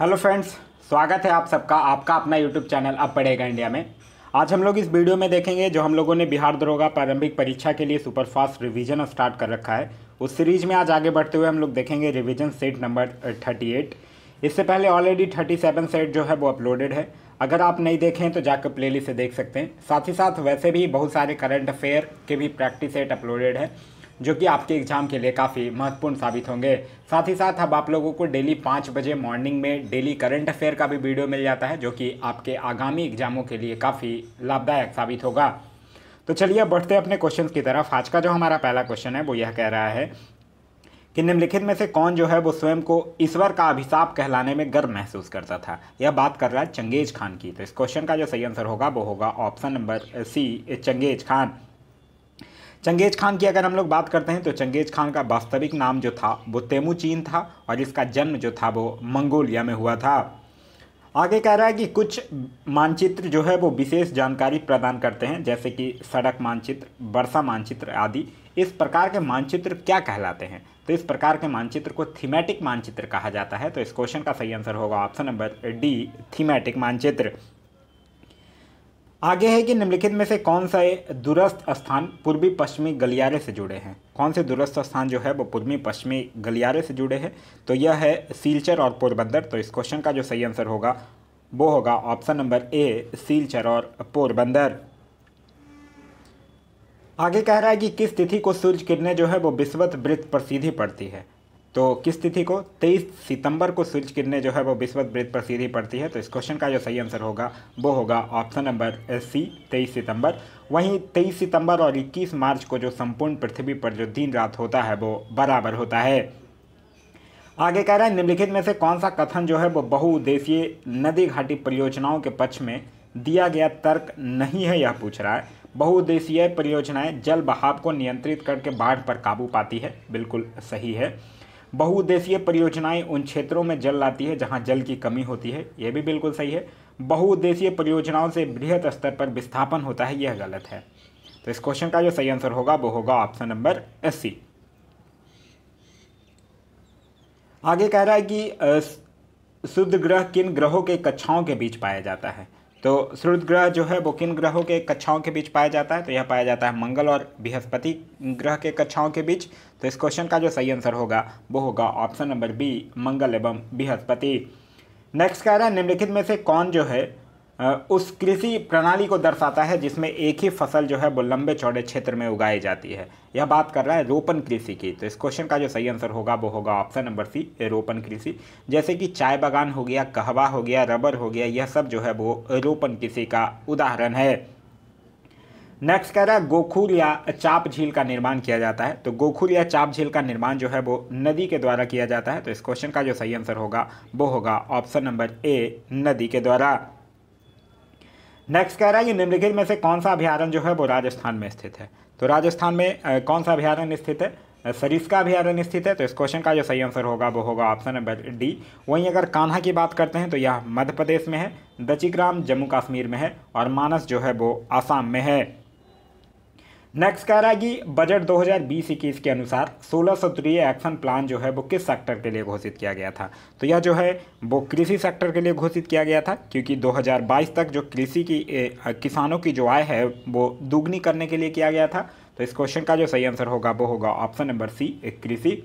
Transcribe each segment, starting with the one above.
hello friends स्वागत है आप सबका आपका अपना यूट्यूब चैनल अब पढ़ेगा इंडिया में आज हम लोग इस वीडियो में देखेंगे जो हम लोगों ने बिहार दरोगा प्रारंभिक परीक्षा के लिए सुपरफास्ट रिवीजन स्टार्ट कर रखा है उस सीरीज में आज आगे बढ़ते हुए हम लोग देखेंगे revision set number thirty eight इससे पहले ऑलरेडी थर्टी सेवन सेट जो है वो अपलोडेड है अगर आप नहीं देखें तो जाकर प्ले लिस्ट से देख सकते हैं साथ ही साथ वैसे भी बहुत सारे करंट अफेयर के भी प्रैक्टिस सेट अपलोडेड है जो कि आपके एग्जाम के लिए काफ़ी महत्वपूर्ण साबित होंगे साथ ही साथ अब आप लोगों को डेली पाँच बजे मॉर्निंग में डेली करंट अफेयर का भी वीडियो मिल जाता है जो कि आपके आगामी एग्जामों के लिए काफ़ी लाभदायक साबित होगा तो चलिए बढ़ते अपने क्वेश्चन की तरफ आज का जो हमारा पहला क्वेश्चन है वो यह कह रहा है कि निम्नलिखित में से कौन जो है वो स्वयं को ईश्वर का अभिशाप कहलाने में गर्व महसूस करता था यह बात कर रहा है चंगेज खान की तो इस क्वेश्चन का जो सही आंसर होगा वो होगा option number C Genghis Khan Genghis Khan की अगर हम लोग बात करते हैं तो चंगेज खान का वास्तविक नाम जो था वो तेमुचीन था और इसका जन्म जो था वो मंगोलिया में हुआ था आगे कह रहा है कि कुछ मानचित्र जो है वो विशेष जानकारी प्रदान करते हैं जैसे कि सड़क मानचित्र वर्षा मानचित्र आदि इस प्रकार के मानचित्र क्या कहलाते हैं तो इस प्रकार के मानचित्र को थीमेटिक मानचित्र कहा जाता है तो इस क्वेश्चन का सही आंसर होगा ऑप्शन नंबर डी थीमेटिक मानचित्र आगे है कि निम्नलिखित में से कौन सा दूरस्थ स्थान पूर्वी पश्चिमी गलियारे से जुड़े हैं कौन से दूरस्थ स्थान जो है वो पूर्वी पश्चिमी गलियारे से जुड़े हैं तो यह है सीलचर और पोरबंदर तो इस क्वेश्चन का जो सही आंसर होगा वो होगा ऑप्शन नंबर ए सीलचर और पोरबंदर आगे कह रहा है कि किस तिथि को सूर्य किरणें जो है वो विश्वत वृत्त पर सीधी पड़ती है तो किस तिथि को 23 सितंबर को सूर्य किरणें जो है वो विश्वत वृत्त पर सीधी पड़ती है तो इस क्वेश्चन का जो सही आंसर होगा वो होगा ऑप्शन नंबर एस सी तेईस सितंबर वहीं 23 सितंबर और 21 मार्च को जो संपूर्ण पृथ्वी पर जो दिन रात होता है वो बराबर होता है आगे कह रहा है निम्नलिखित में से कौन सा कथन जो है वो बहुउद्देशीय नदी घाटी परियोजनाओं के पक्ष में दिया गया तर्क नहीं है यह पूछ रहा है बहुउद्देशीय परियोजनाएं जल बहाव को नियंत्रित करके बाढ़ पर काबू पाती है बिल्कुल सही है बहुउद्देशीय परियोजनाएं उन क्षेत्रों में जल लाती है जहां जल की कमी होती है यह भी बिल्कुल सही है बहुउद्देशीय परियोजनाओं से वृहत स्तर पर विस्थापन होता है यह गलत है तो इस क्वेश्चन का जो सही आंसर होगा वो होगा ऑप्शन नंबर सी आगे कह रहा है कि शुद्ध ग्रह किन ग्रहों के कक्षाओं के बीच पाया जाता है तो श्रुद ग्रह जो है वो किन ग्रहों के कक्षाओं के बीच पाया जाता है तो यह पाया जाता है मंगल और बृहस्पति ग्रह के कक्षाओं के बीच तो इस क्वेश्चन का जो सही आंसर होगा वो होगा ऑप्शन नंबर बी मंगल एवं बृहस्पति नेक्स्ट कह रहा है निम्नलिखित में से कौन जो है उस कृषि प्रणाली को दर्शाता है जिसमें एक ही फसल जो है वो लंबे चौड़े क्षेत्र में उगाई जाती है यह बात कर रहा है रोपण कृषि की तो इस क्वेश्चन का जो सही आंसर होगा वो होगा ऑप्शन नंबर सी रोपण कृषि जैसे कि चाय बागान हो गया कहवा हो गया रबर हो गया यह सब जो है वो रोपण कृषि का उदाहरण है नेक्स्ट कह रहा है गोखुल या चाप झील का निर्माण किया जाता है तो गोखुल या चाप झील का निर्माण जो है वो नदी के द्वारा किया जाता है तो इस क्वेश्चन का जो सही आंसर होगा वो होगा ऑप्शन नंबर ए नदी के द्वारा नेक्स्ट कह रहा है कि निम्नलिखित में से कौन सा अभ्यारण जो है वो राजस्थान में स्थित है तो राजस्थान में कौन सा अभ्यारण स्थित है सरिस्का अभ्यारण स्थित है तो इस क्वेश्चन का जो सही आंसर होगा वो होगा ऑप्शन नंबर डी वहीं अगर कान्हा की बात करते हैं तो यह मध्य प्रदेश में है दचिक्राम जम्मू कश्मीर में है और मानस जो है वो आसाम में है नेक्स्ट कह रहा है कि बजट 2020-21 के अनुसार सोलह सत्रीय एक्शन प्लान जो है वो किस सेक्टर के लिए घोषित किया गया था तो यह जो है वो कृषि सेक्टर के लिए घोषित किया गया था क्योंकि 2022 तक जो कृषि की किसानों की जो आय है वो दुगनी करने के लिए किया गया था तो इस क्वेश्चन का जो सही आंसर होगा वो होगा ऑप्शन नंबर सी कृषि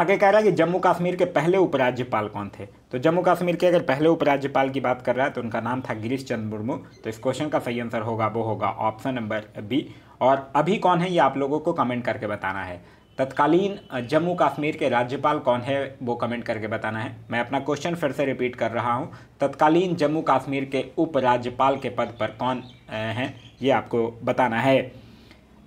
आगे कह रहा है कि जम्मू कश्मीर के पहले उपराज्यपाल कौन थे तो जम्मू कश्मीर के अगर पहले उपराज्यपाल की बात कर रहा है तो उनका नाम था गिरीश चंद्र मुर्मू तो इस क्वेश्चन का सही आंसर होगा वो होगा ऑप्शन नंबर बी और अभी कौन है ये आप लोगों को कमेंट करके बताना है तत्कालीन जम्मू कश्मीर के राज्यपाल कौन है वो कमेंट करके बताना है मैं अपना क्वेश्चन फिर से रिपीट कर रहा हूँ तत्कालीन जम्मू कश्मीर के उपराज्यपाल के पद पर कौन है ये आपको बताना है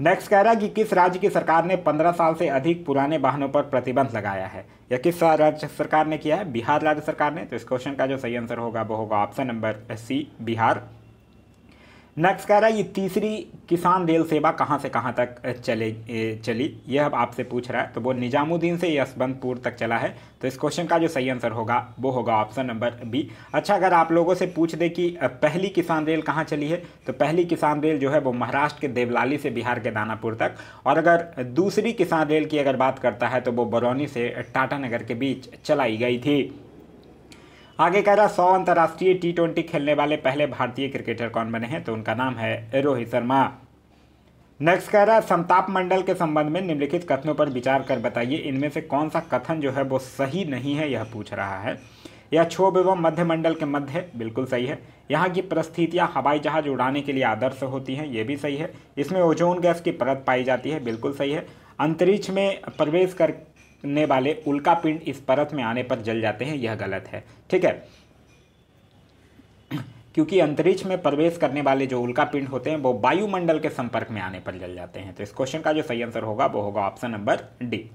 नेक्स्ट कह रहा है कि किस राज्य की सरकार ने 15 साल से अधिक पुराने वाहनों पर प्रतिबंध लगाया है या किस राज्य सरकार ने किया है बिहार राज्य सरकार ने तो इस क्वेश्चन का जो सही आंसर होगा वो होगा option number C Bihar next कह रहा है ये तीसरी किसान रेल सेवा कहाँ से कहाँ तक चले चली यह अब आपसे पूछ रहा है तो वो निजामुद्दीन से यशवंतपुर तक चला है तो इस क्वेश्चन का जो सही आंसर होगा वो होगा ऑप्शन नंबर बी अच्छा अगर आप लोगों से पूछ दे कि पहली किसान रेल कहाँ चली है तो पहली किसान रेल जो है वो महाराष्ट्र के देवलाली से बिहार के दानापुर तक और अगर दूसरी किसान रेल की अगर बात करता है तो वो बरौनी से टाटानगर के बीच चलाई गई थी आगे कह रहा सौ अंतर्राष्ट्रीय टी ट्वेंटी खेलने वाले पहले भारतीय क्रिकेटर कौन बने हैं तो उनका नाम है रोहित शर्मा नेक्स्ट कह रहा है संताप मंडल के संबंध में निम्नलिखित कथनों पर विचार कर बताइए इनमें से कौन सा कथन जो है वो सही नहीं है यह पूछ रहा है यह क्षोभ एवं मध्य मंडल के मध्य बिल्कुल सही है यहाँ की परिस्थितियाँ हवाई जहाज उड़ाने के लिए आदर्श होती हैं ये भी सही है इसमें ओजोन गैस की परत पाई जाती है बिल्कुल सही है अंतरिक्ष में प्रवेश कर ने वाले उल्का पिंड इस परत में आने पर जल जाते हैं यह गलत है ठीक है क्योंकि अंतरिक्ष में प्रवेश करने वाले जो उल्का पिंड होते हैं वो वायुमंडल के संपर्क में आने पर जल जाते हैं तो इस क्वेश्चन का जो सही आंसर होगा वो होगा ऑप्शन नंबर डी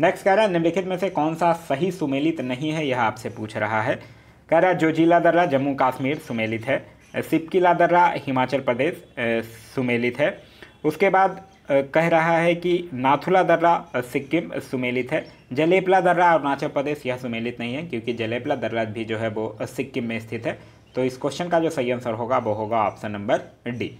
नेक्स्ट कह रहा है निम्नलिखित में से कौन सा सही सुमेलित नहीं है यह आपसे पूछ रहा है कह रहा है जो जिला दर्रा जम्मू कश्मीर सुमेलित है सिपकिला दर्रा हिमाचल प्रदेश सुमेलित है उसके बाद कह रहा है कि नाथुला दर्रा सिक्किम सुमेलित है जलेपला दर्रा अरुणाचल प्रदेश यह सुमेलित नहीं है क्योंकि जलेपला दर्रा भी जो है वो सिक्किम में स्थित है तो इस क्वेश्चन का जो सही आंसर होगा वो होगा ऑप्शन नंबर डी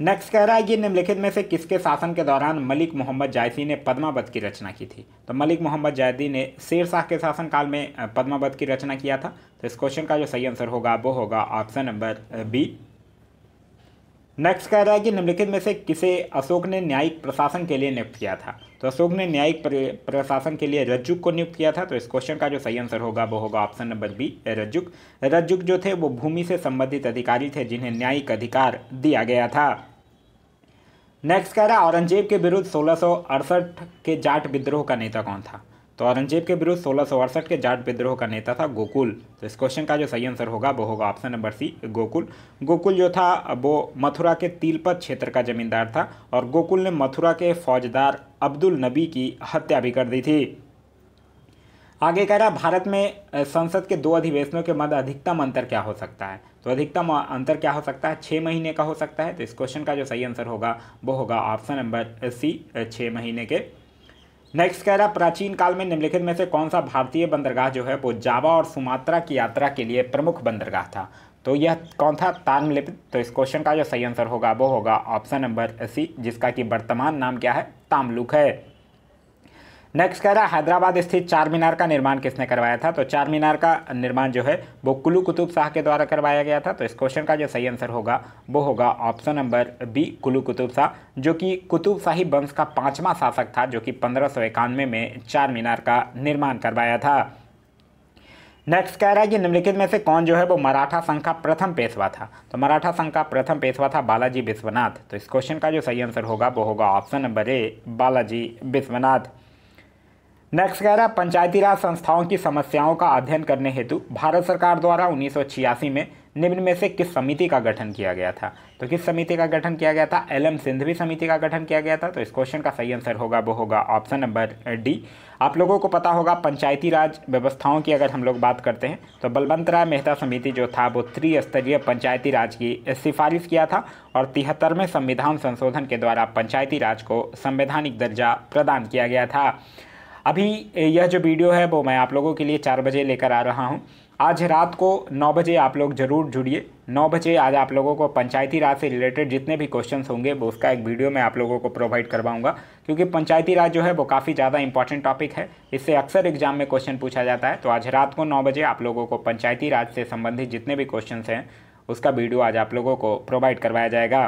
नेक्स्ट कह रहा है कि निम्नलिखित में से किसके शासन के दौरान मलिक मोहम्मद जायसी ने पद्मावत की रचना की थी तो मलिक मोहम्मद जायदी ने शेर शाह के शासनकाल में पद्मावत की रचना किया था तो इस क्वेश्चन का जो सही आंसर होगा वो होगा ऑप्शन नंबर बी नेक्स्ट कह रहा है कि निम्नलिखित में से किसे अशोक ने न्यायिक प्रशासन के लिए नियुक्त किया था तो अशोक ने न्यायिक प्रशासन के लिए रज्जुक को नियुक्त किया था तो इस क्वेश्चन का जो सही आंसर होगा वो होगा option number B Rajjuk Rajjuk जो थे वो भूमि से संबंधित अधिकारी थे जिन्हें न्यायिक अधिकार दिया गया था नेक्स्ट कह रहा है औरंगजेब के विरुद्ध सोलह के जाट विद्रोह का नेता कौन था तो औरंगजेब के विरुद्ध सोलह के जाट विद्रोह का नेता था गोकुल तो इस क्वेश्चन का जो सही आंसर होगा वो होगा option number C Gokul Gokul जो था वो मथुरा के तिलपत क्षेत्र का जमींदार था और गोकुल ने मथुरा के फौजदार अब्दुल नबी की हत्या भी कर दी थी आगे कह रहा भारत में संसद के दो अधिवेशनों के मध्य अधिकतम अंतर क्या हो सकता है तो अधिकतम अंतर क्या हो सकता है छः महीने का हो सकता है तो इस क्वेश्चन का जो सही आंसर होगा वो होगा ऑप्शन नंबर सी छः महीने के नेक्स्ट कह रहा प्राचीन काल में निम्नलिखित में से कौन सा भारतीय बंदरगाह जो है वो जावा और सुमात्रा की यात्रा के लिए प्रमुख बंदरगाह था तो यह कौन था ताम्रलिप्त तो इस क्वेश्चन का जो सही आंसर होगा वो होगा ऑप्शन नंबर सी जिसका कि वर्तमान नाम क्या है तामलुक है नेक्स्ट कह रहा है हैदराबाद स्थित चार मीनार का निर्माण किसने करवाया था तो चार मीनार का निर्माण जो है वो कुल्लू कुतुब शाह के द्वारा करवाया गया था तो इस क्वेश्चन का जो सही आंसर होगा वो होगा option number B Kullu Qutub Shah जो कि कुतुब शाही वंश का पांचवा शासक था जो कि पंद्रह में चार मीनार का निर्माण करवाया था नेक्स्ट कह रहा है कि निम्नलिखित में से कौन जो है वो मराठा संघ का प्रथम पेशवा था तो मराठा संघ का प्रथम पेशवा था बालाजी विश्वनाथ तो इस क्वेश्चन का जो सही आंसर होगा वो होगा option number A Balaji Vishwanath next कह रहा है पंचायती राज संस्थाओं की समस्याओं का अध्ययन करने हेतु भारत सरकार द्वारा उन्नीस में निम्न में से किस समिति का गठन किया गया था तो किस समिति का गठन किया गया था एल एम सिंधवी समिति का गठन किया गया था तो इस क्वेश्चन का सही आंसर होगा वो होगा ऑप्शन नंबर डी आप लोगों को पता होगा पंचायती राज व्यवस्थाओं की अगर हम लोग बात करते हैं तो बलवंत राय मेहता समिति जो था वो त्रिस्तरीय पंचायती राज की सिफारिश किया था और तिहत्तरवें संविधान संशोधन के द्वारा पंचायती राज को संवैधानिक दर्जा प्रदान किया गया था अभी यह जो वीडियो है वो मैं आप लोगों के लिए चार बजे लेकर आ रहा हूँ आज रात को नौ बजे आप लोग जरूर जुड़िए नौ बजे आज आप लोगों को पंचायती राज से रिलेटेड जितने भी क्वेश्चंस होंगे वो उसका एक वीडियो मैं आप लोगों को प्रोवाइड करवाऊंगा क्योंकि पंचायती राज जो है वो काफ़ी ज़्यादा इंपॉर्टेंट टॉपिक है इससे अक्सर एग्जाम में क्वेश्चन पूछा जाता है तो आज रात को नौ बजे आप लोगों को पंचायती राज से संबंधित जितने भी क्वेश्चन हैं उसका वीडियो आज आप लोगों को प्रोवाइड करवाया जाएगा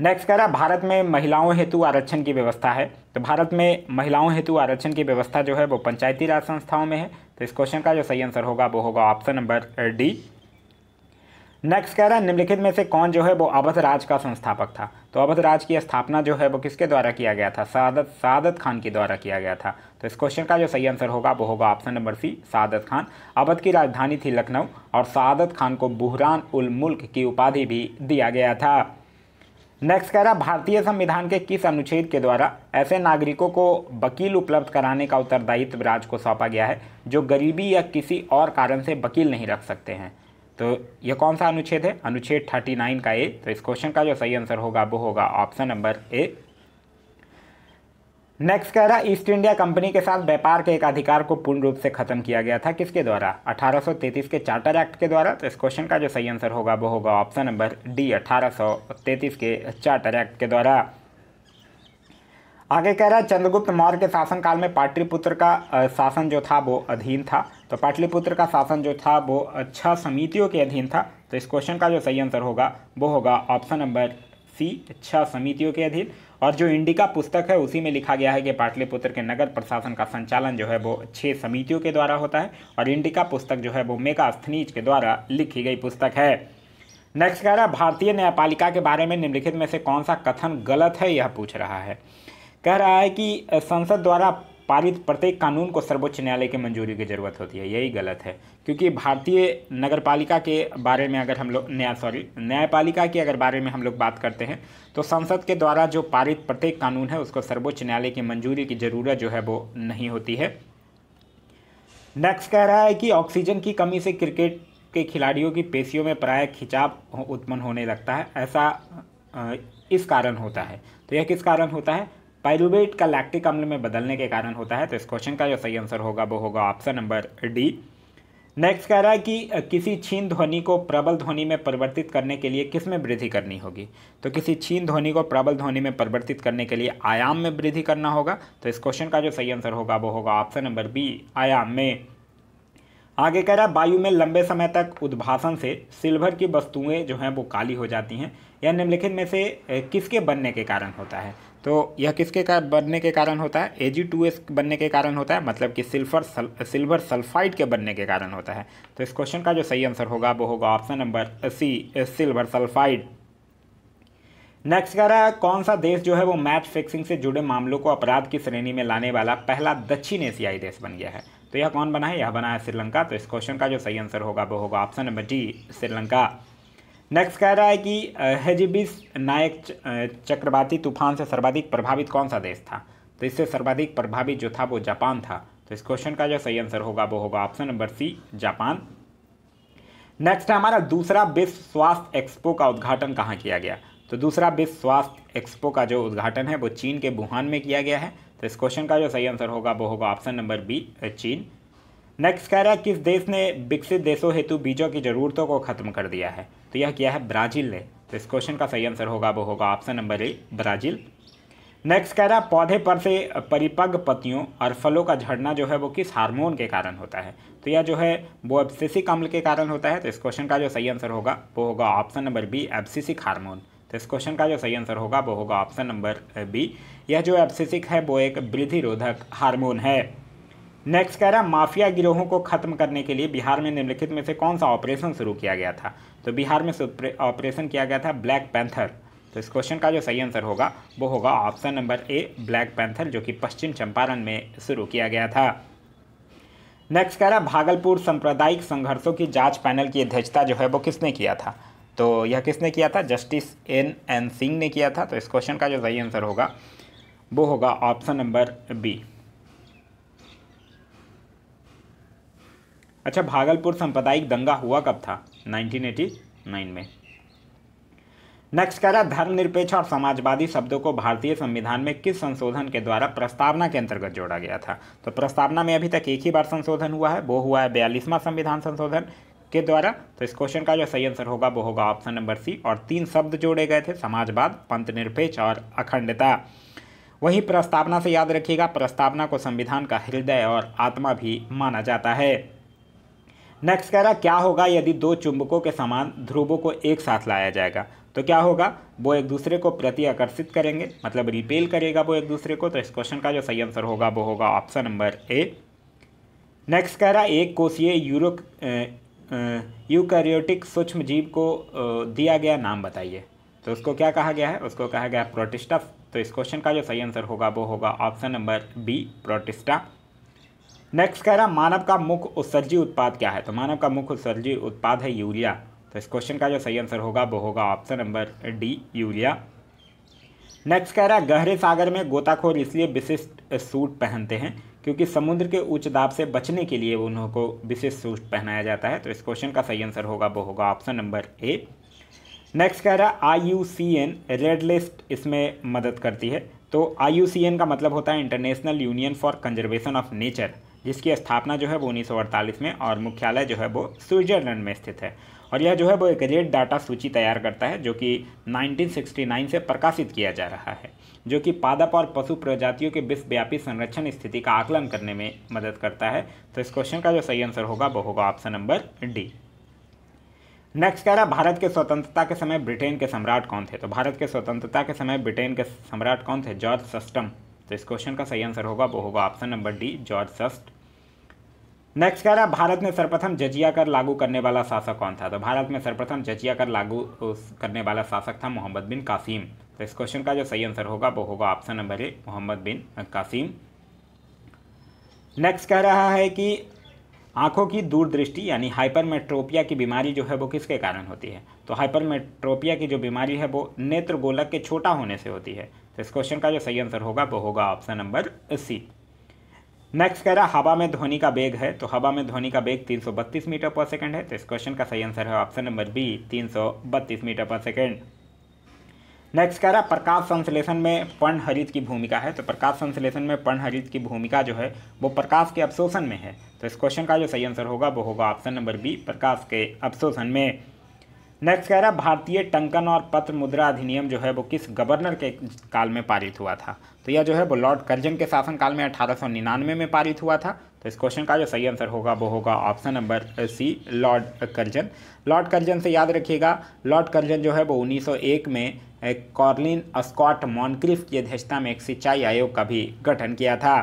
नेक्स्ट कह रहा है भारत में महिलाओं हेतु आरक्षण की व्यवस्था है तो भारत में महिलाओं हेतु आरक्षण की व्यवस्था जो है वो पंचायती राज संस्थाओं में है तो इस क्वेश्चन का जो सही आंसर होगा वो होगा ऑप्शन नंबर डी नेक्स्ट कह रहा है निम्नलिखित में से कौन जो है वो अवध राज का संस्थापक था तो अवध राज की स्थापना जो है वो किसके द्वारा किया गया था सादत सादत खान के द्वारा किया गया था तो इस क्वेश्चन का जो सही आंसर होगा वो होगा option number C Saadat Khan Awadh की राजधानी थी लखनऊ और सादत खान को बुहरान उल मुल्क की उपाधि भी दिया गया था नेक्स्ट कह रहा भारतीय संविधान के किस अनुच्छेद के द्वारा ऐसे नागरिकों को वकील उपलब्ध कराने का उत्तरदायित्व राज्य को सौंपा गया है जो गरीबी या किसी और कारण से वकील नहीं रख सकते हैं तो यह कौन सा अनुच्छेद है अनुच्छेद 39 का ए तो इस क्वेश्चन का जो सही आंसर होगा वो होगा ऑप्शन नंबर ए नेक्स्ट कह रहा ईस्ट इंडिया कंपनी के साथ व्यापार के एक अधिकार को पूर्ण रूप से खत्म किया गया था किसके द्वारा 1833 के चार्टर एक्ट के द्वारा तो इस क्वेश्चन का जो सही आंसर होगा वो होगा ऑप्शन नंबर डी 1833 के चार्टर एक्ट के द्वारा आगे कह रहा है चंद्रगुप्त मौर्य के शासनकाल में पाटलिपुत्र का शासन जो था वो अधीन था तो पाटलिपुत्र का शासन जो था वो छह समितियों के अधीन था तो इस क्वेश्चन का जो सही आंसर होगा वो होगा ऑप्शन नंबर सी शिक्षा समितियों के अधीन और जो इंडिका पुस्तक है उसी में लिखा गया है कि पाटलिपुत्र के नगर प्रशासन का संचालन जो है वो छह समितियों के द्वारा होता है और इंडिका पुस्तक जो है वो मेगा स्थनीज के द्वारा लिखी गई पुस्तक है नेक्स्ट कह रहा है भारतीय न्यायपालिका के बारे में निम्नलिखित में से कौन सा कथन गलत है यह पूछ रहा है कह रहा है कि संसद द्वारा पारित प्रत्येक कानून को सर्वोच्च न्यायालय की मंजूरी की ज़रूरत होती है यही गलत है क्योंकि भारतीय नगरपालिका के बारे में अगर हम लोग न्याय सॉरी न्यायपालिका के अगर बारे में हम लोग बात करते हैं तो संसद के द्वारा जो पारित प्रत्येक कानून है उसको सर्वोच्च न्यायालय की मंजूरी की ज़रूरत जो है वो नहीं होती है नेक्स्ट कह रहा है कि ऑक्सीजन की कमी से क्रिकेट के खिलाड़ियों की पेशियों में प्राय खिंचाव उत्पन्न होने लगता है ऐसा इस कारण होता है तो यह किस कारण होता है पायरुबेट का लैक्टिक अम्ल में बदलने के कारण होता है तो इस क्वेश्चन का जो सही आंसर होगा वो होगा ऑप्शन नंबर डी नेक्स्ट कह रहा है कि किसी छीन ध्वनि को प्रबल ध्वनि में परिवर्तित करने के लिए किस में वृद्धि करनी होगी तो किसी छीन ध्वनि को प्रबल ध्वनि में परिवर्तित करने के लिए आयाम में वृद्धि करना होगा तो इस क्वेश्चन का जो सही आंसर होगा वो होगा ऑप्शन नंबर बी आयाम में आगे कह रहा है वायु में लंबे समय तक उद्भाषण से सिल्वर की वस्तुएं जो हैं वो काली हो जाती हैं या निम्नलिखित में से किसके बनने के कारण होता है तो यह किसके का बनने के कारण होता है एस बनने के कारण होता है मतलब कि सिल्फर सल, सिल्वर सल्फाइड के बनने के कारण होता है तो इस क्वेश्चन का जो सही आंसर होगा वो होगा option number C silver sulphide next कह रहा है कौन सा देश जो है वो मैच फिक्सिंग से जुड़े मामलों को अपराध की श्रेणी में लाने वाला पहला दक्षिण एशियाई देश बन गया है तो यह कौन बना है यह बना है श्रीलंका तो इस क्वेश्चन का जो सही आंसर होगा वो होगा option number D Sri Lanka next कह रहा है कि हेजिबिस नायक चक्रवाती तूफान से सर्वाधिक प्रभावित कौन सा देश था तो इससे सर्वाधिक प्रभावित जो था वो जापान था तो इस क्वेश्चन का जो सही आंसर होगा वो होगा option number C Japan next है हमारा दूसरा विश्व स्वास्थ्य एक्सपो का उद्घाटन कहाँ किया गया तो दूसरा विश्व स्वास्थ्य एक्सपो का जो उद्घाटन है वो चीन के वुहान में किया गया है तो इस क्वेश्चन का जो सही आंसर होगा वो होगा ऑप्शन नंबर बी चीन नेक्स्ट कह रहा है किस देश ने विकसित देशों हेतु बीजों की ज़रूरतों को ख़त्म कर दिया है तो यह किया है ब्राज़ील ने तो इस क्वेश्चन का सही आंसर होगा वो होगा option number A Brazil next कह रहा है पौधे पर से परिपग पत्तियों और फलों का झड़ना जो है वो किस हार्मोन के कारण होता है तो यह जो है वो एब्सिसिक अम्ल के कारण होता है तो इस क्वेश्चन का जो सही आंसर होगा वो होगा option number B abscisic hormone तो इस क्वेश्चन का जो सही आंसर होगा वो होगा ऑप्शन नंबर बी यह जो एब्सिसिक है वो एक वृद्धि रोधक हार्मोन है नेक्स्ट कह रहा है माफिया गिरोहों को खत्म करने के लिए बिहार में निम्नलिखित में से कौन सा ऑपरेशन शुरू किया गया था तो बिहार में ऑपरेशन किया गया था ब्लैक पैंथर तो इस क्वेश्चन का जो सही आंसर होगा वो होगा option number A black panther जो कि पश्चिम चंपारण में शुरू किया गया था नेक्स्ट कह रहा है भागलपुर सांप्रदायिक संघर्षों की जांच पैनल की अध्यक्षता जो है वो किसने किया था तो यह किसने किया था जस्टिस एन एन सिंह ने किया था तो इस क्वेश्चन का जो सही आंसर होगा वो होगा ऑप्शन नंबर बी अच्छा भागलपुर सांप्रदायिक दंगा हुआ कब था 1989 में नेक्स्ट कह रहा धर्मनिरपेक्ष और समाजवादी शब्दों को भारतीय संविधान में किस संशोधन के द्वारा प्रस्तावना के अंतर्गत जोड़ा गया था तो प्रस्तावना में अभी तक एक ही बार संशोधन हुआ है वो हुआ है बयालीसवां संविधान संशोधन के द्वारा तो इस क्वेश्चन का जो सही आंसर होगा वो होगा ऑप्शन नंबर सी और तीन शब्द जोड़े गए थे समाजवाद पंथ निरपेक्ष और अखंडता वहीं प्रस्तावना से याद रखिएगा प्रस्तावना को संविधान का हृदय और आत्मा भी माना जाता है नेक्स्ट कह रहा क्या होगा यदि दो चुंबकों के समान ध्रुवों को एक साथ लाया जाएगा तो क्या होगा वो एक दूसरे को प्रति आकर्षित करेंगे मतलब रिपेल करेगा वो एक दूसरे को तो इस क्वेश्चन का जो सही आंसर होगा वो होगा ऑप्शन नंबर ए नेक्स्ट कह रहा एक कोशीय यूरो यूकैरियोटिक सूक्ष्म जीव को दिया गया नाम बताइए तो उसको क्या कहा गया है उसको कहा गया प्रोटिस्टा तो इस क्वेश्चन का जो सही आंसर होगा वो होगा option number B protista next कह रहा मानव का मुख्य उत्सर्जी उत्पाद क्या है तो मानव का मुख्य उत्सर्जी उत्पाद है यूरिया तो इस क्वेश्चन का जो सही आंसर होगा वो होगा option number D urea next कह रहा है गहरे सागर में गोताखोर इसलिए विशिष्ट सूट पहनते हैं क्योंकि समुद्र के उच्च दाब से बचने के लिए उन्होंने विशिष्ट सूट पहनाया जाता है तो इस क्वेश्चन का सही आंसर होगा वो होगा ऑप्शन नंबर ए नेक्स्ट कह रहा है I U C N red list इसमें मदद करती है तो आई यू सी एन का मतलब होता है International Union for Conservation of Nature जिसकी स्थापना जो है वो उन्नीस में और मुख्यालय जो है वो स्विट्जरलैंड में स्थित है और यह जो है वो एक रेड डाटा सूची तैयार करता है जो कि 1969 से प्रकाशित किया जा रहा है जो कि पादप और पशु प्रजातियों के विश्वव्यापी संरक्षण स्थिति का आकलन करने में मदद करता है तो इस क्वेश्चन का जो सही आंसर होगा वो होगा ऑप्शन नंबर डी नेक्स्ट कह रहा है भारत के स्वतंत्रता के समय ब्रिटेन के सम्राट कौन थे तो भारत के स्वतंत्रता के समय ब्रिटेन के सम्राट कौन थे जॉर्ज सस्टम तो इस क्वेश्चन का सही आंसर होगा वो होगा ऑप्शन नंबर डी जॉर्ज सस्ट नेक्स्ट कह रहा है भारत में सर्वप्रथम जजिया कर लागू करने वाला शासक कौन था तो भारत में सर्वप्रथम जजिया कर लागू करने वाला शासक था मोहम्मद बिन कासिम तो इस क्वेश्चन का जो सही आंसर होगा वो होगा option number A Mohammad bin Qasim next कह रहा है कि आंखों की दूरदृष्टि यानी हाइपरमेट्रोपिया की बीमारी जो है वो किसके कारण होती है तो हाइपरमेट्रोपिया की जो बीमारी है वो नेत्र गोलक के छोटा होने से होती है तो इस क्वेश्चन का जो सही आंसर होगा वो होगा ऑप्शन नंबर सी नेक्स्ट कह रहा हवा में ध्वनि का वेग है तो हवा में ध्वनि का वेग 332 मीटर पर सेकंड है तो इस क्वेश्चन का सही आंसर है ऑप्शन नंबर बी 332 मीटर पर सेकंड नेक्स्ट कह रहा है प्रकाश संश्लेषण में पर्ण हरित की भूमिका है तो प्रकाश संश्लेषण में पर्ण हरित की भूमिका जो है वो प्रकाश के अवशोषण में है तो इस क्वेश्चन का जो सही आंसर होगा वो होगा ऑप्शन नंबर बी प्रकाश के अवशोषण में नेक्स्ट कह रहा है भारतीय टंकन और पत्र मुद्रा अधिनियम जो है वो किस गवर्नर के काल में पारित हुआ था तो यह जो है वो लॉर्ड कर्जन के शासनकाल में अठारह में पारित हुआ था तो इस क्वेश्चन का जो सही आंसर होगा वो होगा option number C Lord Curzon Lord Curzon से याद रखिएगा लॉर्ड कर्जन जो है वो 1901 में कॉर्लिन स्कॉट मॉनक्रिफ की अध्यक्षता में एक सिंचाई आयोग का भी गठन किया था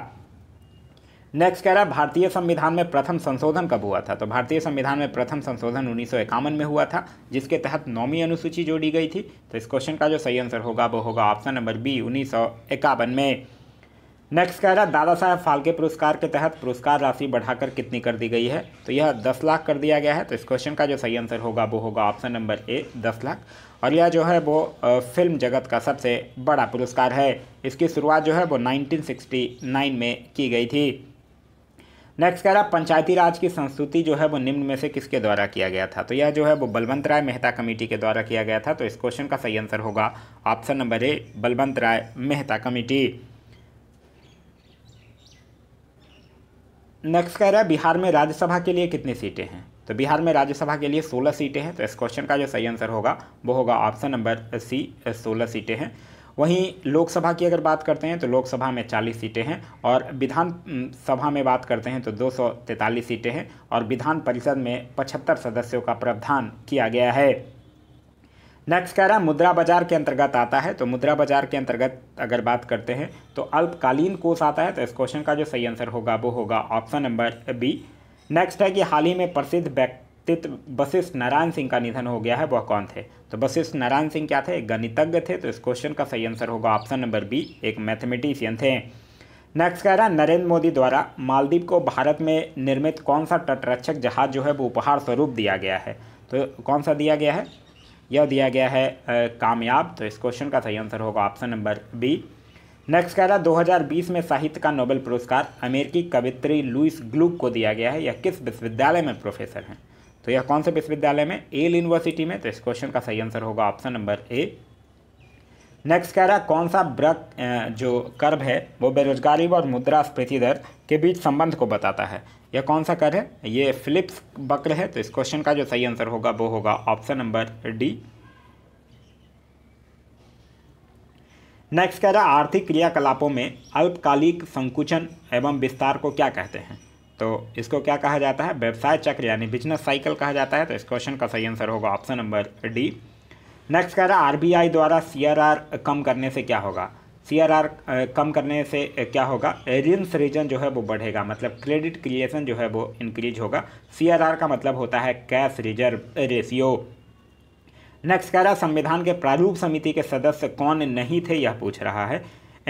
नेक्स्ट कह रहा है भारतीय संविधान में प्रथम संशोधन कब हुआ था तो भारतीय संविधान में प्रथम संशोधन उन्नीस में हुआ था जिसके तहत नौवीं अनुसूची जोड़ी गई थी तो इस क्वेश्चन का जो सही आंसर होगा वो होगा ऑप्शन नंबर बी उन्नीस में नेक्स्ट कह रहा है दादा साहेब फाल्के पुरस्कार के तहत पुरस्कार राशि बढ़ाकर कितनी कर दी गई है तो यह दस लाख कर दिया गया है तो इस क्वेश्चन का जो सही आंसर होगा वो होगा ऑप्शन नंबर ए दस लाख और यह जो है वो फिल्म जगत का सबसे बड़ा पुरस्कार है इसकी शुरुआत जो है वो 1969 में की गई थी नेक्स्ट कह रहा पंचायती राज की संस्तुति जो है वो निम्न में से किसके द्वारा किया गया था तो यह जो है वो बलवंत राय मेहता कमेटी के द्वारा किया गया था तो इस क्वेश्चन का सही आंसर होगा option number A Balwant Rai Mehta committee next कह रहा है बिहार में राज्यसभा के लिए कितनी सीटें हैं तो बिहार में राज्यसभा के लिए सोलह सीटें हैं तो इस क्वेश्चन का जो सही आंसर होगा वो होगा ऑप्शन नंबर सी सोलह सीटें हैं वहीं लोकसभा की अगर बात करते हैं तो लोकसभा में 40 सीटें हैं और विधान सभा में बात करते हैं तो 243 सीटें हैं और विधान परिषद में 75 सदस्यों का प्रावधान किया गया है नेक्स्ट कह रहा है मुद्रा बाजार के अंतर्गत आता है तो मुद्रा बाजार के अंतर्गत अगर बात करते हैं तो अल्पकालीन कोष आता है तो इस क्वेश्चन का जो सही आंसर होगा वो होगा ऑप्शन नंबर बी नेक्स्ट है कि हाल ही में प्रसिद्ध तित वशिष्ठ नारायण सिंह का निधन हो गया है वह कौन थे तो वशिष्ठ नारायण सिंह क्या थे गणितज्ञ थे तो इस क्वेश्चन का सही आंसर होगा ऑप्शन नंबर बी एक मैथमेटिशियन थे नेक्स्ट कह रहा है नरेंद्र मोदी द्वारा मालदीव को भारत में निर्मित कौन सा तटरक्षक जहाज जो है वो उपहार स्वरूप दिया गया है तो कौन सा दिया गया है यह दिया गया है आ, कामयाब तो इस क्वेश्चन का सही आंसर होगा ऑप्शन नंबर बी नेक्स्ट कह रहा है बीस में साहित्य का नोबेल पुरस्कार अमेरिकी कवित्री लुइस ग्लूक को दिया गया है यह किस विश्वविद्यालय में प्रोफेसर हैं तो यह कौन से विश्वविद्यालय में एल यूनिवर्सिटी में तो इस क्वेश्चन का सही आंसर होगा ऑप्शन नंबर ए नेक्स्ट कह रहा है कौन सा ब्रक जो कर्व है वो बेरोजगारी और मुद्रास्फीति दर के बीच संबंध को बताता है यह कौन सा कर है ये फिलिप्स बक्र है तो इस क्वेश्चन का जो सही आंसर होगा वो होगा ऑप्शन नंबर डी नेक्स्ट कह रहा है आर्थिक क्रियाकलापों में अल्पकालिक संकुचन एवं विस्तार को क्या कहते हैं तो इसको क्या कहा जाता है व्यवसाय चक्र यानी बिजनेस साइकिल कहा जाता है तो इस क्वेश्चन का सही आंसर होगा ऑप्शन नंबर डी नेक्स्ट कह रहा है आरबीआई द्वारा सीआरआर कम करने से क्या होगा सीआरआर कम करने से क्या होगा रिन्स रीजन जो है वो बढ़ेगा मतलब क्रेडिट क्रिएशन जो है वो इंक्रीज होगा सीआरआर का मतलब होता है कैश रिजर्व रेशियो नेक्स्ट कह रहा है संविधान के प्रारूप समिति के सदस्य कौन नहीं थे यह पूछ रहा है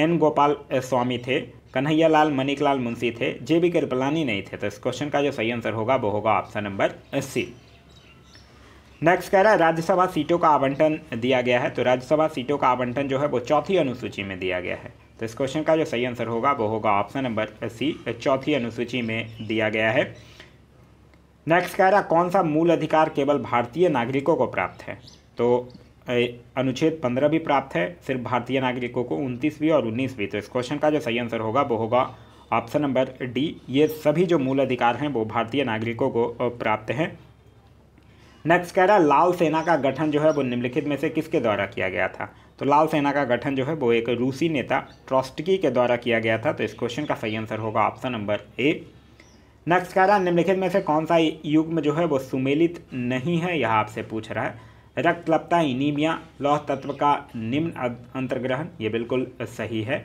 एन गोपाल स्वामी थे कन्हैया लाल मनिकलाल मुंशी थे जे बी कृपलानी नहीं थे तो इस क्वेश्चन का जो सही आंसर होगा वो होगा ऑप्शन नंबर सी नेक्स्ट कह रहा है राज्यसभा सीटों का आवंटन दिया गया है तो राज्यसभा सीटों का आवंटन जो है वो चौथी अनुसूची में दिया गया है तो इस क्वेश्चन का जो सही आंसर होगा वो होगा ऑप्शन नंबर सी चौथी अनुसूची में दिया गया है नेक्स्ट कह रहा कौन सा मूल अधिकार केवल भारतीय नागरिकों को प्राप्त है तो अनुच्छेद पंद्रह भी प्राप्त है सिर्फ भारतीय नागरिकों को उनतीसवीं और उन्नीसवीं तो इस क्वेश्चन का जो सही आंसर होगा वो होगा ऑप्शन नंबर डी ये सभी जो मूल अधिकार हैं वो भारतीय नागरिकों को प्राप्त हैं नेक्स्ट कह रहा है लाल सेना का गठन जो है वो निम्नलिखित में से किसके द्वारा किया गया था तो लाल सेना का गठन जो है वो एक रूसी नेता ट्रॉस्टकी के द्वारा किया गया था तो इस क्वेश्चन का सही आंसर होगा ऑप्शन नंबर ए नेक्स्ट कह रहा है निम्नलिखित में से कौन सा युग्म जो है वो सुमेलित नहीं है यह आपसे पूछ रहा है रक्तलपता इनीमिया लौह तत्व का निम्न अंतर्ग्रहण ये बिल्कुल सही है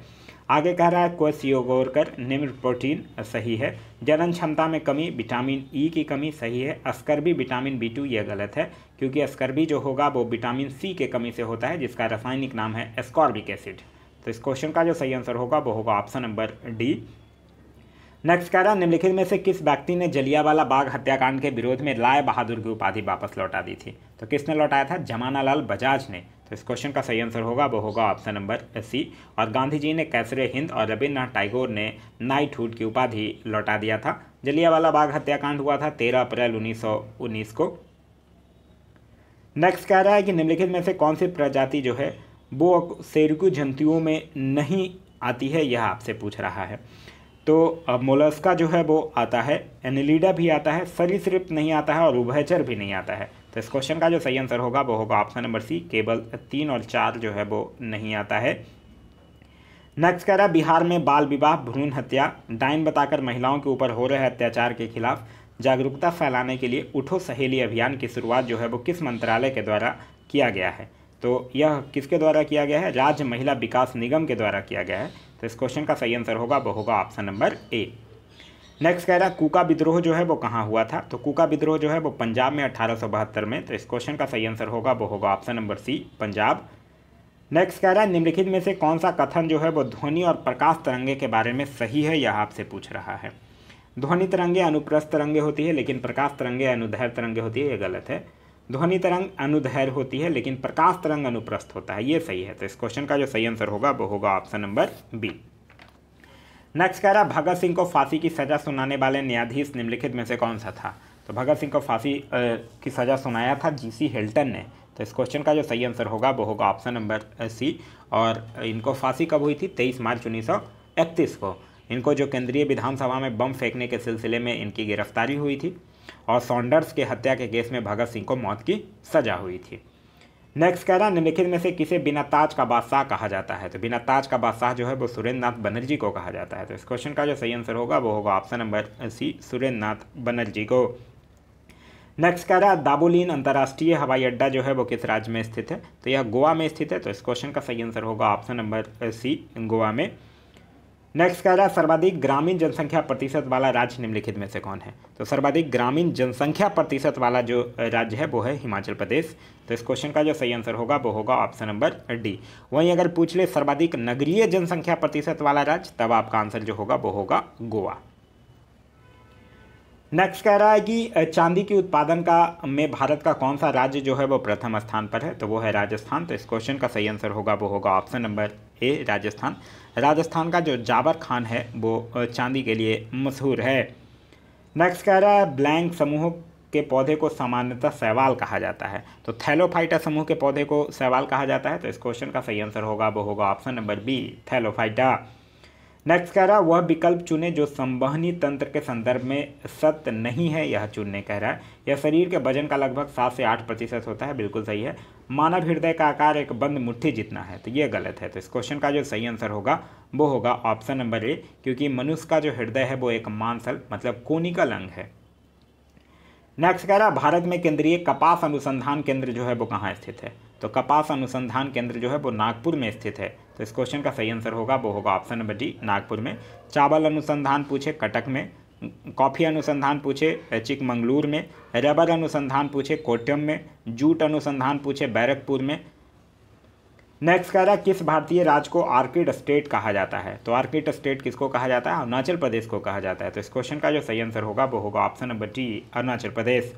आगे कह रहा है कोश योगोरकर निम्न प्रोटीन सही है जनन क्षमता में कमी विटामिन ई e की कमी सही है अस्कर्बी विटामिन बी टू यह गलत है क्योंकि अस्कर्बी जो होगा वो विटामिन सी के कमी से होता है जिसका रासायनिक नाम है एस्कॉर्बिक एसिड तो इस क्वेश्चन का जो सही आंसर होगा वो होगा ऑप्शन नंबर डी नेक्स्ट कह रहा है निम्नलिखित में से किस व्यक्ति ने जलियावाला बाग हत्याकांड के विरोध में लाए बहादुर की उपाधि वापस लौटा दी थी तो किसने लौटाया था जमानालाल बजाज ने तो इस क्वेश्चन का सही आंसर होगा वो होगा ऑप्शन नंबर सी और गांधी जी ने कैसरे हिंद और रविन्द्रनाथ टाइगोर ने नाइटहुड की उपाधि लौटा दिया था जलियावाला बाग हत्याकांड हुआ था तेरह अप्रैल उन्नीस को नेक्स्ट कह रहा है कि निम्नलिखित में से कौन सी प्रजाति जो है वो सेरकू जंतुओं में नहीं आती है यह आपसे पूछ रहा है तो मोलस्का जो है वो आता है एनिलीडा भी आता है सरीसृप नहीं आता है और उभयचर भी नहीं आता है तो इस क्वेश्चन का जो सही आंसर होगा वो होगा ऑप्शन नंबर सी केवल तीन और चार जो है वो नहीं आता है नेक्स्ट कह रहा है बिहार में बाल विवाह भ्रूण हत्या डाइन बताकर महिलाओं के ऊपर हो रहे अत्याचार के खिलाफ जागरूकता फैलाने के लिए उठो सहेली अभियान की शुरुआत जो है वो किस मंत्रालय के द्वारा किया गया है तो यह किसके द्वारा किया गया है राज्य महिला विकास निगम के द्वारा किया गया है तो इस क्वेश्चन का सही आंसर होगा वो होगा ऑप्शन नंबर ए नेक्स्ट कह रहा है कूका विद्रोह जो है वो कहाँ हुआ था तो कूका विद्रोह जो है वो पंजाब में अठारह में तो इस क्वेश्चन का सही आंसर होगा वो होगा option number C Punjab next कह रहा है निम्नलिखित में से कौन सा कथन जो है वो ध्वनि और प्रकाश तरंगे के बारे में सही है यह आपसे पूछ रहा है ध्वनि तरंगे अनुप्रस्थ तरंगे होती है लेकिन प्रकाश तरंगे अनुदैर तरंगे होती है ये गलत है ध्वनि तरंग अनुदैर्घ होती है लेकिन प्रकाश तरंग अनुप्रस्थ होता है ये सही है तो इस क्वेश्चन का जो सही आंसर होगा वो होगा ऑप्शन नंबर बी नेक्स्ट कह रहा है भगत सिंह को फांसी की सजा सुनाने वाले न्यायाधीश निम्नलिखित में से कौन सा था तो भगत सिंह को फांसी की सजा सुनाया था जीसी हिल्टन ने तो इस क्वेश्चन का जो सही आंसर होगा वो होगा ऑप्शन नंबर सी और इनको फांसी कब हुई थी तेईस मार्च उन्नीस को इनको जो केंद्रीय विधानसभा में बम फेंकने के सिलसिले में इनकी गिरफ्तारी हुई थी और सॉन्डर्स के हत्या के केस में भगत सिंह को मौत की सजा हुई थी नेक्स्ट कह रहा निम्नलिखित में से किसे बिना ताज का बादशाह कहा जाता है तो बिना ताज का बादशाह जो है वो सुरेंद्र नाथ बनर्जी को कहा जाता है तो इस क्वेश्चन का जो सही आंसर होगा वो होगा option number C Surendra Nath Banerjee को नेक्स्ट कह रहा है दाबोलीन अंतर्राष्ट्रीय हवाई अड्डा जो है वो किस राज्य में स्थित है तो यह गोवा में स्थित है तो इस क्वेश्चन का सही आंसर होगा ऑप्शन नंबर सी गोवा में नेक्स्ट कह रहा है सर्वाधिक ग्रामीण जनसंख्या प्रतिशत वाला राज्य निम्नलिखित में से कौन है तो सर्वाधिक ग्रामीण जनसंख्या प्रतिशत वाला जो राज्य है वो है हिमाचल प्रदेश तो इस क्वेश्चन का जो सही आंसर होगा वो होगा ऑप्शन नंबर डी वहीं अगर पूछ ले सर्वाधिक नगरीय जनसंख्या प्रतिशत वाला राज्य तब आपका आंसर जो होगा वो होगा गोवा नेक्स्ट कह रहा है कि चांदी के उत्पादन का में भारत का कौन सा राज्य जो है वो प्रथम स्थान पर है तो वो है राजस्थान तो इस क्वेश्चन का सही आंसर होगा वो होगा option number A Rajasthan Rajasthan का जो जाबर खान है वो चांदी के लिए मशहूर है नेक्स्ट कह रहा है ब्लैंक तो समूह के पौधे को सामान्यतः सवाल कहा जाता है तो थैलोफाइटा समूह के पौधे को सवाल कहा जाता है तो इस क्वेश्चन का सही आंसर होगा वो होगा option number B Thallophyta next कह रहा है वह विकल्प चुने जो संवहनी तंत्र के संदर्भ में सत्य नहीं है यह चुनने कह रहा है यह शरीर के वजन का लगभग सात से आठ प्रतिशत होता है बिल्कुल सही है मानव हृदय का आकार एक बंद मुट्ठी जितना है तो ये गलत है तो इस क्वेश्चन का जो सही आंसर होगा वो होगा ऑप्शन नंबर ए क्योंकि मनुष्य का जो हृदय है वो एक मानसल मतलब कोनिकल अंग है नेक्स्ट कह रहा भारत में केंद्रीय कपास अनुसंधान केंद्र जो है वो कहाँ स्थित है तो कपास अनुसंधान केंद्र जो है वो नागपुर में स्थित है तो इस क्वेश्चन का सही आंसर होगा वो होगा ऑप्शन नंबर डी नागपुर में चावल अनुसंधान पूछे कटक में कॉफ़ी अनुसंधान पूछे चिकमंगलूर में रबर अनुसंधान पूछे कोट्यम में जूट अनुसंधान पूछे बैरकपुर में नेक्स्ट कह रहा है किस भारतीय राज्य को आर्किड स्टेट कहा जाता है तो आर्किड स्टेट किसको कहा जाता है अरुणाचल प्रदेश को कहा जाता है तो इस क्वेश्चन का जो सही आंसर होगा वो होगा option number D Arunachal Pradesh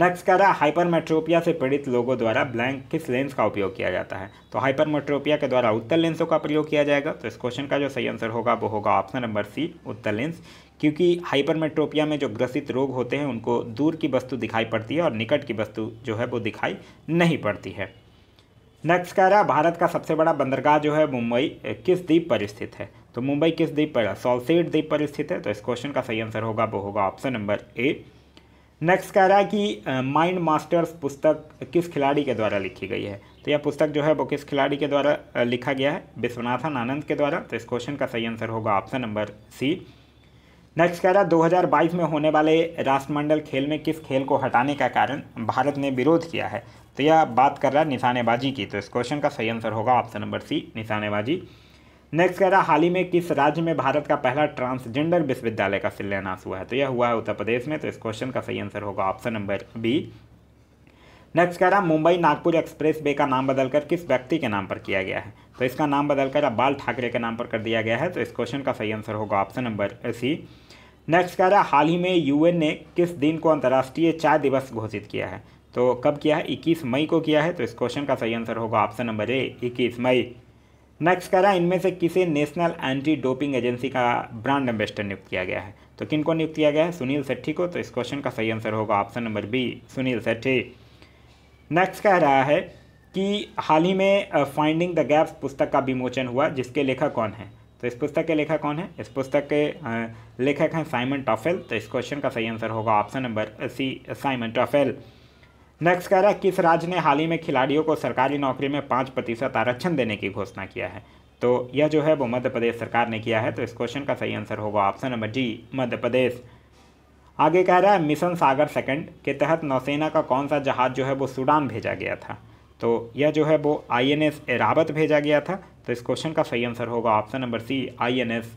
next कह रहा है हाइपरमेट्रोपिया से पीड़ित लोगों द्वारा ब्लैंक किस लेंस का उपयोग किया जाता है तो हाइपरमेट्रोपिया के द्वारा उत्तर लेंसों का प्रयोग किया जाएगा तो इस क्वेश्चन का जो सही आंसर होगा वो होगा ऑप्शन नंबर सी उत्तर लेंस क्योंकि हाइपरमेट्रोपिया में जो ग्रसित रोग होते हैं उनको दूर की वस्तु दिखाई पड़ती है और निकट की वस्तु जो है वो दिखाई नहीं पड़ती है नेक्स्ट कह रहा है भारत का सबसे बड़ा बंदरगाह जो है मुंबई किस द्वीप पर स्थित है तो मुंबई किस द्वीप पर है द्वीप पर स्थित है तो इस क्वेश्चन का सही आंसर होगा वो होगा ऑप्शन नंबर ए नेक्स्ट कह रहा है कि माइंड मास्टर्स पुस्तक किस खिलाड़ी के द्वारा लिखी गई है तो यह पुस्तक जो है वो किस खिलाड़ी के द्वारा लिखा गया है विश्वनाथन आनंद के द्वारा तो इस क्वेश्चन का सही आंसर होगा ऑप्शन नंबर सी नेक्स्ट कह रहा है बाईस में होने वाले राष्ट्रमंडल खेल में किस खेल को हटाने का कारण भारत ने विरोध किया है तो यह बात कर रहा है निशानेबाजी की तो इस क्वेश्चन का सही आंसर होगा ऑप्शन नंबर सी निशानेबाजी नेक्स्ट कह रहा हाल ही में किस राज्य में भारत का पहला ट्रांसजेंडर विश्वविद्यालय का शिलान्यास हुआ है तो यह हुआ है उत्तर प्रदेश में तो इस क्वेश्चन का सही आंसर होगा ऑप्शन नंबर बी नेक्स्ट कह रहा मुंबई नागपुर एक्सप्रेस वे का नाम बदलकर किस व्यक्ति के नाम पर किया गया है तो इसका नाम बदलकर अब्बाल ठाकरे के नाम पर कर दिया गया है तो इस क्वेश्चन का सही आंसर होगा ऑप्शन नंबर सी नेक्स्ट कह रहा हाल ही में यूएन ने किस दिन को अंतर्राष्ट्रीय चाय दिवस घोषित किया है तो कब किया है इक्कीस मई को किया है तो इस क्वेश्चन का सही आंसर होगा ऑप्शन नंबर ए इक्कीस मई नेक्स्ट कह रहा है इनमें से किसी नेशनल एंटी डोपिंग एजेंसी का ब्रांड एम्बेसडर नियुक्त किया गया है तो किन को नियुक्त किया गया है सुनील सेट्ठी को तो इस क्वेश्चन का सही आंसर होगा option number B Sunil Sethi next कह रहा है कि हाल ही में फाइंडिंग द गैप्स पुस्तक का विमोचन हुआ जिसके लेखक कौन है तो इस पुस्तक के लेखक कौन है इस पुस्तक के लेखक हैं साइमन टॉफेल तो इस क्वेश्चन का सही आंसर होगा option number C Simon Taufel next कह रहा है किस राज्य ने हाल ही में खिलाड़ियों को सरकारी नौकरी में पाँच प्रतिशत आरक्षण देने की घोषणा किया है तो यह जो है वो मध्य प्रदेश सरकार ने किया है तो इस क्वेश्चन का सही आंसर होगा ऑप्शन नंबर जी मध्य प्रदेश आगे कह रहा है मिशन सागर सेकंड के तहत नौसेना का कौन सा जहाज़ जो है वो सूडान भेजा गया था तो यह जो है वो आई एन एस भेजा गया था तो इस क्वेश्चन का सही आंसर होगा option number C I N S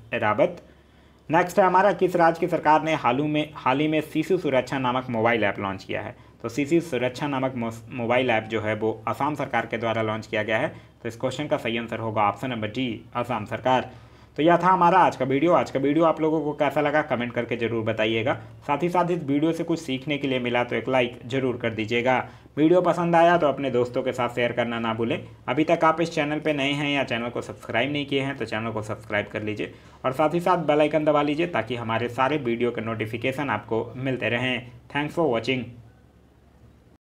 next है हमारा किस राज्य की सरकार ने हाल में हाल ही में शिशु सुरक्षा नामक मोबाइल ऐप लॉन्च किया है तो सीसी सुरक्षा नामक मोबाइल ऐप जो है वो असम सरकार के द्वारा लॉन्च किया गया है तो इस क्वेश्चन का सही आंसर होगा ऑप्शन नंबर डी असम सरकार तो यह था हमारा आज का वीडियो आज का वीडियो आप लोगों को कैसा लगा कमेंट करके जरूर बताइएगा साथ ही साथ इस वीडियो से कुछ सीखने के लिए मिला तो एक लाइक जरूर कर दीजिएगा वीडियो पसंद आया तो अपने दोस्तों के साथ शेयर करना ना भूलें अभी तक आप इस चैनल पर नए हैं या चैनल को सब्सक्राइब नहीं किए हैं तो चैनल को सब्सक्राइब कर लीजिए और साथ ही साथ बेलाइकन दबा लीजिए ताकि हमारे सारे वीडियो के नोटिफिकेशन आपको मिलते रहें थैंक्स फॉर वॉचिंग